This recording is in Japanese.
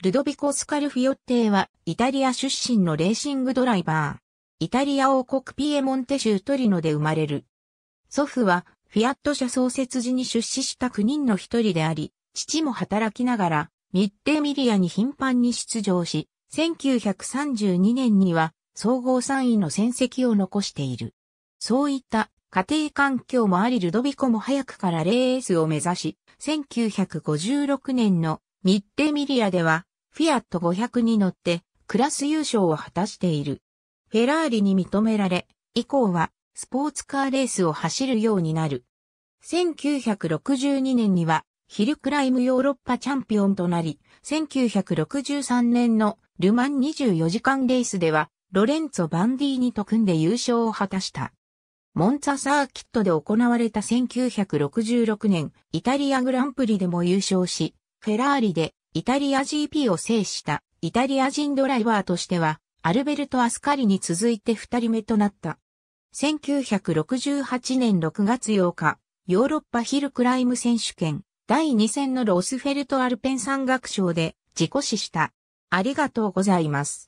ルドビコ・スカルフィオッテイは、イタリア出身のレーシングドライバー。イタリア王国ピエモンテ州トリノで生まれる。祖父は、フィアット社創設時に出資した9人の一人であり、父も働きながら、ミッテミリアに頻繁に出場し、1932年には、総合3位の戦績を残している。そういった家庭環境もありルドビコも早くからレースを目指し、1956年のミッテミリアではフィアット500に乗ってクラス優勝を果たしている。フェラーリに認められ、以降はスポーツカーレースを走るようになる。1962年にはヒルクライムヨーロッパチャンピオンとなり、1963年のルマン24時間レースではロレンツォ・バンディーニと組んで優勝を果たした。モンツァサーキットで行われた1966年イタリアグランプリでも優勝し、フェラーリでイタリア GP を制したイタリア人ドライバーとしては、アルベルト・アスカリに続いて二人目となった。1968年6月8日、ヨーロッパヒルクライム選手権第2戦のロスフェルト・アルペン山岳賞で自己死した。ありがとうございます。